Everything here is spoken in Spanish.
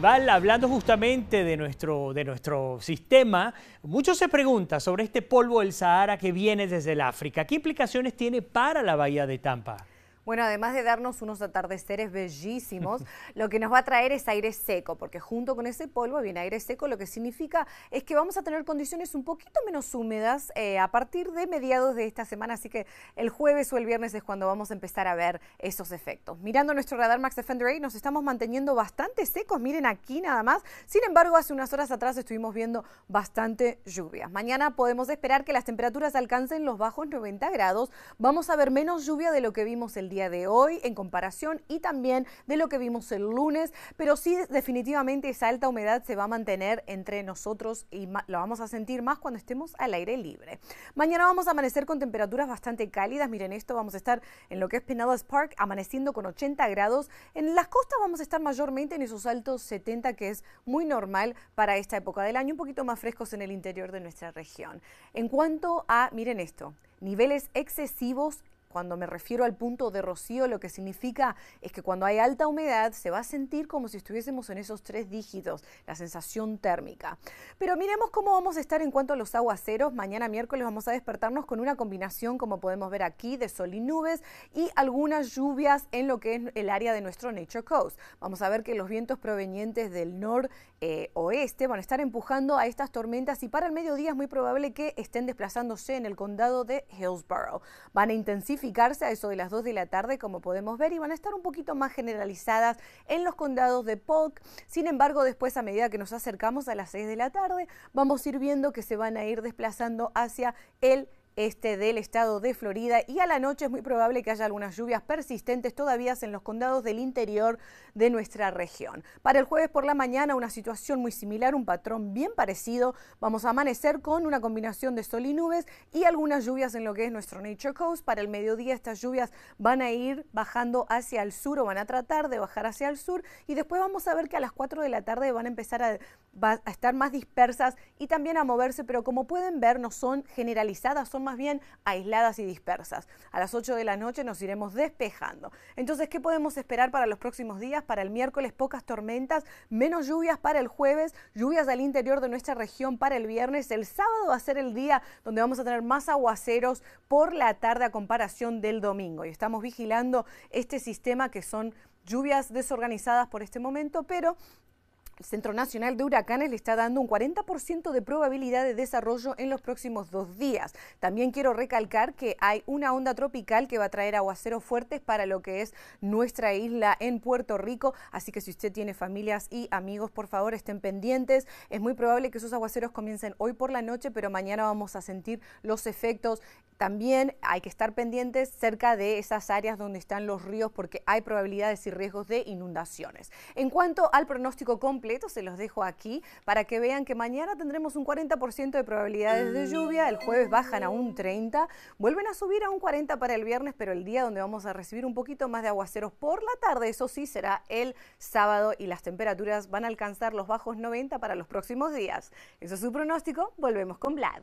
Val, hablando justamente de nuestro, de nuestro sistema, muchos se preguntan sobre este polvo del Sahara que viene desde el África. ¿Qué implicaciones tiene para la bahía de Tampa? Bueno, además de darnos unos atardeceres bellísimos, lo que nos va a traer es aire seco, porque junto con ese polvo viene aire seco, lo que significa es que vamos a tener condiciones un poquito menos húmedas eh, a partir de mediados de esta semana, así que el jueves o el viernes es cuando vamos a empezar a ver esos efectos. Mirando nuestro radar Max Defender 8, nos estamos manteniendo bastante secos, miren aquí nada más. Sin embargo, hace unas horas atrás estuvimos viendo bastante lluvia. Mañana podemos esperar que las temperaturas alcancen los bajos 90 grados. Vamos a ver menos lluvia de lo que vimos el día de hoy en comparación y también de lo que vimos el lunes, pero sí definitivamente esa alta humedad se va a mantener entre nosotros y lo vamos a sentir más cuando estemos al aire libre. Mañana vamos a amanecer con temperaturas bastante cálidas, miren esto, vamos a estar en lo que es Pinellas Park amaneciendo con 80 grados, en las costas vamos a estar mayormente en esos altos 70 que es muy normal para esta época del año, un poquito más frescos en el interior de nuestra región. En cuanto a, miren esto, niveles excesivos cuando me refiero al punto de rocío, lo que significa es que cuando hay alta humedad se va a sentir como si estuviésemos en esos tres dígitos, la sensación térmica. Pero miremos cómo vamos a estar en cuanto a los aguaceros. Mañana miércoles vamos a despertarnos con una combinación, como podemos ver aquí, de sol y nubes y algunas lluvias en lo que es el área de nuestro Nature Coast. Vamos a ver que los vientos provenientes del noroeste eh, oeste van a estar empujando a estas tormentas y para el mediodía es muy probable que estén desplazándose en el condado de Hillsborough. Van a intensificar a eso de las 2 de la tarde, como podemos ver, y van a estar un poquito más generalizadas en los condados de Polk. Sin embargo, después, a medida que nos acercamos a las 6 de la tarde, vamos a ir viendo que se van a ir desplazando hacia el este del estado de Florida y a la noche es muy probable que haya algunas lluvias persistentes todavía en los condados del interior de nuestra región. Para el jueves por la mañana una situación muy similar, un patrón bien parecido. Vamos a amanecer con una combinación de sol y nubes y algunas lluvias en lo que es nuestro Nature Coast. Para el mediodía estas lluvias van a ir bajando hacia el sur o van a tratar de bajar hacia el sur y después vamos a ver que a las 4 de la tarde van a empezar a, a estar más dispersas y también a moverse, pero como pueden ver no son generalizadas, son más bien aisladas y dispersas. A las 8 de la noche nos iremos despejando. Entonces, ¿qué podemos esperar para los próximos días? Para el miércoles pocas tormentas, menos lluvias para el jueves, lluvias al interior de nuestra región para el viernes. El sábado va a ser el día donde vamos a tener más aguaceros por la tarde a comparación del domingo. Y estamos vigilando este sistema que son lluvias desorganizadas por este momento, pero el Centro Nacional de Huracanes le está dando un 40% de probabilidad de desarrollo en los próximos dos días. También quiero recalcar que hay una onda tropical que va a traer aguaceros fuertes para lo que es nuestra isla en Puerto Rico. Así que si usted tiene familias y amigos, por favor estén pendientes. Es muy probable que esos aguaceros comiencen hoy por la noche, pero mañana vamos a sentir los efectos. También hay que estar pendientes cerca de esas áreas donde están los ríos porque hay probabilidades y riesgos de inundaciones. En cuanto al pronóstico completo, se los dejo aquí para que vean que mañana tendremos un 40% de probabilidades de lluvia, el jueves bajan a un 30, vuelven a subir a un 40 para el viernes, pero el día donde vamos a recibir un poquito más de aguaceros por la tarde, eso sí, será el sábado y las temperaturas van a alcanzar los bajos 90 para los próximos días. Eso es su pronóstico, volvemos con Vlad.